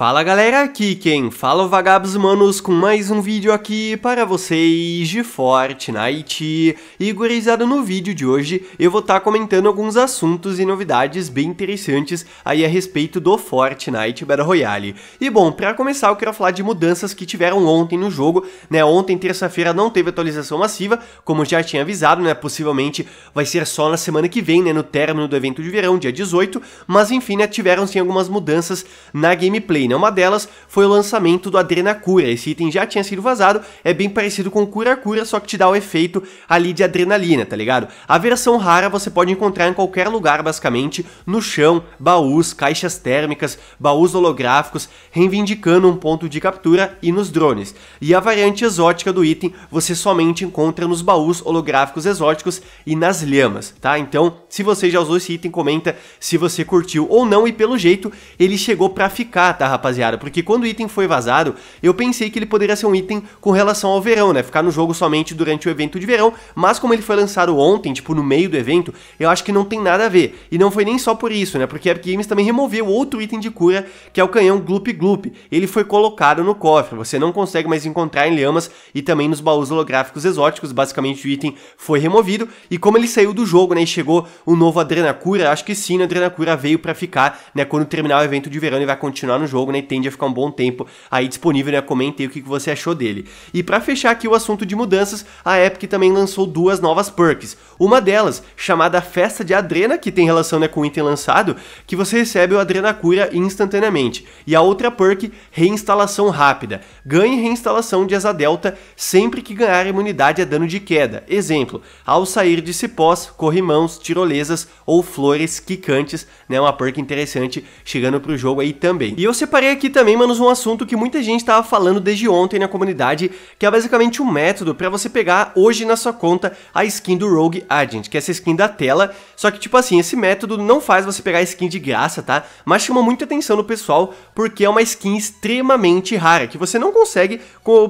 Fala galera, aqui quem fala é o Vagabos Manos com mais um vídeo aqui para vocês de Fortnite. E gurizada, no vídeo de hoje eu vou estar tá comentando alguns assuntos e novidades bem interessantes aí a respeito do Fortnite Battle Royale. E bom, para começar eu quero falar de mudanças que tiveram ontem no jogo, né, ontem terça-feira não teve atualização massiva, como já tinha avisado, né, possivelmente vai ser só na semana que vem, né, no término do evento de verão, dia 18, mas enfim, né, tiveram sim algumas mudanças na gameplay, Arena. Uma delas foi o lançamento do Adrena Cura. Esse item já tinha sido vazado, é bem parecido com Cura Cura, só que te dá o efeito ali de adrenalina, tá ligado? A versão rara você pode encontrar em qualquer lugar, basicamente, no chão, baús, caixas térmicas, baús holográficos, reivindicando um ponto de captura e nos drones. E a variante exótica do item você somente encontra nos baús holográficos exóticos e nas lhamas, tá? Então, se você já usou esse item, comenta se você curtiu ou não e pelo jeito ele chegou pra ficar, tá, rapaz? rapaziada, porque quando o item foi vazado, eu pensei que ele poderia ser um item com relação ao verão, né? Ficar no jogo somente durante o evento de verão, mas como ele foi lançado ontem, tipo no meio do evento, eu acho que não tem nada a ver. E não foi nem só por isso, né? Porque a Epic Games também removeu outro item de cura, que é o canhão Gloop Gloop. Ele foi colocado no cofre, você não consegue mais encontrar em lhamas e também nos baús holográficos exóticos, basicamente o item foi removido. E como ele saiu do jogo, né, e chegou o novo Adrenacura, acho que sim, a né, Adrenacura veio para ficar, né, quando terminar o evento de verão ele vai continuar no jogo jogo, né? Tende a ficar um bom tempo aí disponível, né? Comente aí o que você achou dele. E para fechar aqui o assunto de mudanças, a Epic também lançou duas novas perks. Uma delas, chamada Festa de Adrena, que tem relação né, com o item lançado, que você recebe o Adrena Cura instantaneamente. E a outra perk, Reinstalação Rápida. Ganhe reinstalação de Asa Delta sempre que ganhar imunidade a dano de queda. Exemplo, ao sair de cipós, corrimãos, tirolesas ou flores quicantes, né? Uma perk interessante chegando pro jogo aí também. E eu separei aqui também, manos, um assunto que muita gente estava falando desde ontem na comunidade, que é basicamente um método para você pegar hoje na sua conta a skin do Rogue Agent, que é essa skin da tela. Só que, tipo assim, esse método não faz você pegar a skin de graça, tá? Mas chama muita atenção no pessoal, porque é uma skin extremamente rara, que você não consegue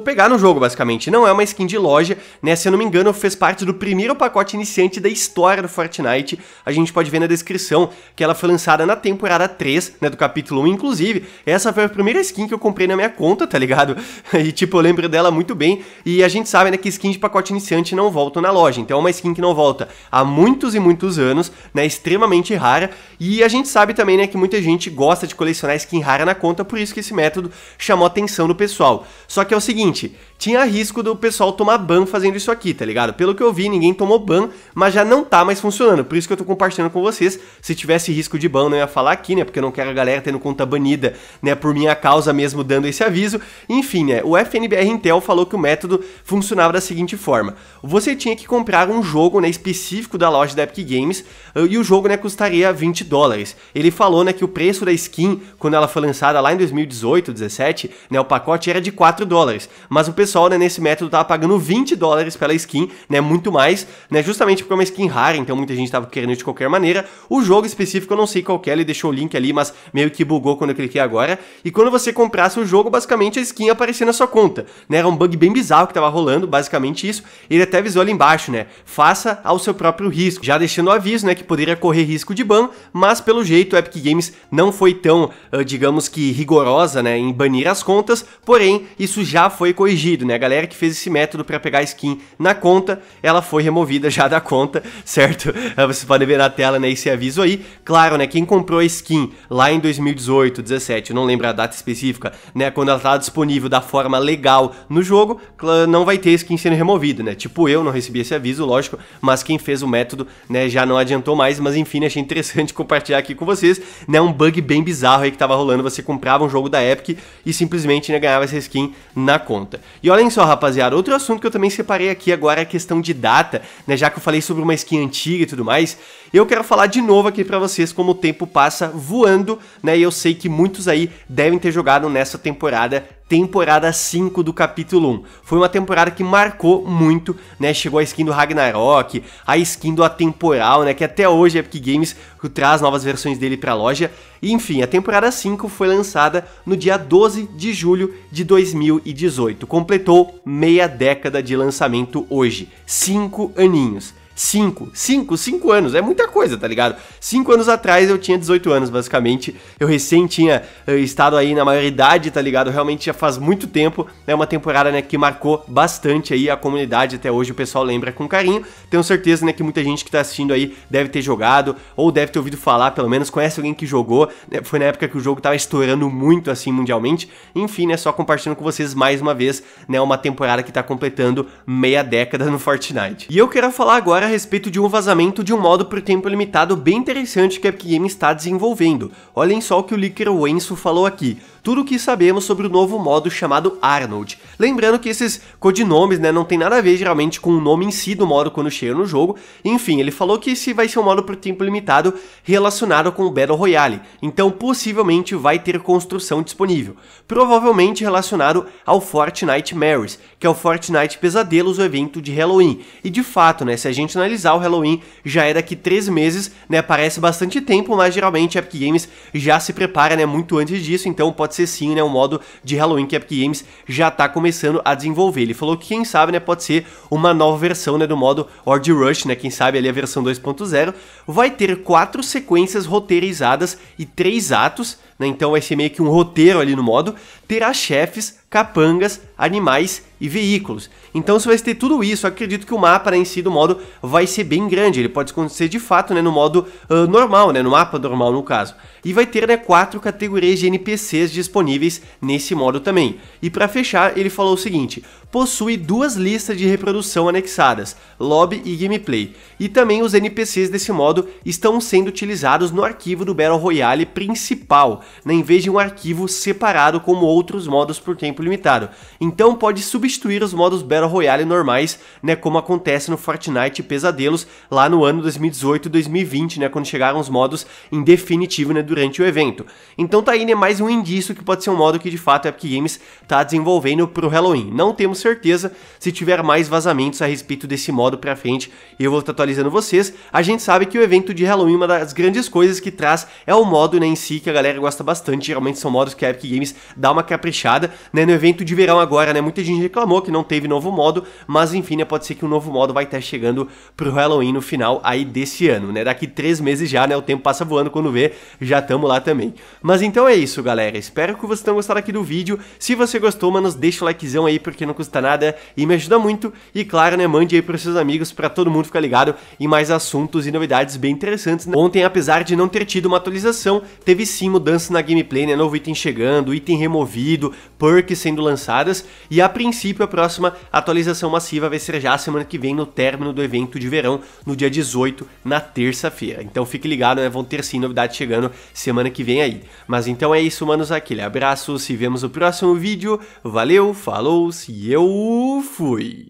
pegar no jogo, basicamente. Não é uma skin de loja, né? Se eu não me engano, fez parte do primeiro pacote iniciante da história do Fortnite. A gente pode ver na descrição que ela foi lançada na temporada 3, né, do capítulo 1, inclusive. Essa foi a primeira skin que eu comprei na minha conta, tá ligado? E tipo, eu lembro dela muito bem. E a gente sabe, né, que skin de pacote iniciante não volta na loja. Então é uma skin que não volta há muitos e muitos anos, né? Extremamente rara. E a gente sabe também, né, que muita gente gosta de colecionar skin rara na conta, por isso que esse método chamou a atenção do pessoal. Só que é o seguinte, tinha risco do pessoal tomar ban fazendo isso aqui, tá ligado? Pelo que eu vi, ninguém tomou ban, mas já não tá mais funcionando. Por isso que eu tô compartilhando com vocês. Se tivesse risco de ban, não ia falar aqui, né? Porque eu não quero a galera tendo conta banida né, por minha causa mesmo dando esse aviso. Enfim, né, o FNBR Intel falou que o método funcionava da seguinte forma: você tinha que comprar um jogo né, específico da loja da Epic Games ah, e o jogo né, custaria 20 dólares. Ele falou né, que o preço da skin, quando ela foi lançada lá em 2018, 17, né, o pacote era de 4 dólares, mas o pessoal né, nesse método estava pagando 20 dólares pela skin, né, muito mais, né, justamente porque é uma skin rara, então muita gente estava querendo de qualquer maneira. O jogo específico eu não sei qual que é, ele deixou o link ali, mas meio que bugou quando eu cliquei agora e quando você comprasse o jogo, basicamente a skin aparecia na sua conta, né? Era um bug bem bizarro que estava rolando, basicamente isso. Ele até avisou ali embaixo, né? Faça ao seu próprio risco, já deixando o aviso, né, que poderia correr risco de ban, mas pelo jeito o Epic Games não foi tão, uh, digamos que rigorosa, né, em banir as contas, porém isso já foi corrigido, né? A galera que fez esse método para pegar skin na conta, ela foi removida já da conta, certo? Você ah, vocês podem ver na tela, né, esse aviso aí. Claro, né, quem comprou a skin lá em 2018, 17, não lembro a data específica, né? Quando ela tá disponível da forma legal no jogo, não vai ter skin sendo removido, né? Tipo eu não recebi esse aviso, lógico, mas quem fez o método, né, já não adiantou mais, mas enfim, né, achei interessante compartilhar aqui com vocês, né? Um bug bem bizarro aí que tava rolando, você comprava um jogo da Epic e simplesmente né, ganhava essa skin na conta. E olhem só, rapaziada, outro assunto que eu também separei aqui agora é a questão de data, né? Já que eu falei sobre uma skin antiga e tudo mais, eu quero falar de novo aqui para vocês como o tempo passa voando, né? E eu sei que muitos aí devem ter jogado nessa temporada temporada 5 do capítulo 1. Foi uma temporada que marcou muito, né? Chegou a skin do Ragnarok, a skin do Atemporal, né? Que até hoje a Epic Games traz novas versões dele para a loja. E, enfim, a temporada 5 foi lançada no dia 12 de julho de 2018. Completou meia década de lançamento hoje. Cinco aninhos. Cinco, cinco, cinco anos, é muita coisa, tá ligado? Cinco anos atrás eu tinha 18 anos, basicamente. Eu recém tinha eh, estado aí na maioridade, tá ligado? Realmente já faz muito tempo, né? Uma temporada, né, que marcou bastante aí a comunidade, até hoje o pessoal lembra com carinho. Tenho certeza, né, que muita gente que tá assistindo aí deve ter jogado, ou deve ter ouvido falar, pelo menos, conhece alguém que jogou. Né? Foi na época que o jogo tava estourando muito, assim, mundialmente. Enfim, né, só compartilhando com vocês mais uma vez, né, uma temporada que tá completando meia década no Fortnite. E eu quero falar agora respeito de um vazamento de um modo por tempo limitado bem interessante que a Epic Games está desenvolvendo. Olhem só o que o Licker Wensu falou aqui tudo o que sabemos sobre o novo modo chamado Arnold. Lembrando que esses codinomes né, não tem nada a ver geralmente com o nome em si do modo quando chega no jogo. Enfim, ele falou que esse vai ser um modo por tempo limitado relacionado com o Battle Royale, então possivelmente vai ter construção disponível, provavelmente relacionado ao Fortnite Marys, que é o Fortnite Pesadelos, o evento de Halloween. E de fato, né, se a gente analisar o Halloween, já é daqui três meses, né, parece bastante tempo, mas geralmente a Epic Games já se prepara, né, muito antes disso, então pode pode ser sim, né, um modo de Halloween que a Epic Games já está começando a desenvolver. Ele falou que quem sabe, né, pode ser uma nova versão, né, do modo Horde Rush, né, quem sabe ali a versão 2.0, vai ter quatro sequências roteirizadas e três atos né? Então vai ser meio que um roteiro ali no modo, terá chefes, capangas, animais e veículos. Então você vai ter tudo isso, acredito que o mapa né, em si do modo vai ser bem grande, ele pode acontecer de fato né, no modo uh, normal, né, no mapa normal no caso. E vai ter né, quatro categorias de NPCs disponíveis nesse modo também. E para fechar, ele falou o seguinte, possui duas listas de reprodução anexadas, lobby e gameplay, e também os NPCs desse modo estão sendo utilizados no arquivo do Battle Royale principal, né, em vez de um arquivo separado como outros modos por tempo limitado. Então pode substituir os modos Battle Royale normais, né, como acontece no Fortnite Pesadelos lá no ano 2018 e 2020, né, quando chegaram os modos em definitivo né, durante o evento. Então tá aí né, mais um indício que pode ser um modo que de fato a Epic Games está desenvolvendo para o Halloween. Não temos certeza, se tiver mais vazamentos a respeito desse modo pra frente, eu vou estar atualizando vocês. A gente sabe que o evento de Halloween, uma das grandes coisas que traz é o modo né, em si, que a galera gosta bastante, geralmente são modos que a Epic Games dá uma caprichada, né, no evento de verão agora, né, muita gente reclamou que não teve novo modo, mas enfim, né, pode ser que um novo modo vai estar chegando pro Halloween no final aí desse ano, né, daqui três meses já, né, o tempo passa voando quando vê, já tamo lá também. Mas então é isso, galera, espero que vocês tenham gostado aqui do vídeo, se você gostou, mano deixa o likezão aí, porque não custa Tá nada e me ajuda muito. E claro, né, mande aí para seus amigos para todo mundo ficar ligado em mais assuntos e novidades bem interessantes. Né? Ontem, apesar de não ter tido uma atualização, teve sim mudança na gameplay, né, novo item chegando, item removido, perks sendo lançadas e a princípio a próxima atualização massiva vai ser já semana que vem no término do evento de verão, no dia 18, na terça-feira. Então fique ligado, né, vão ter sim novidades chegando semana que vem aí. Mas então é isso, manos, aquele abraço, se vemos no próximo vídeo. Valeu, falou, se eu eu fui.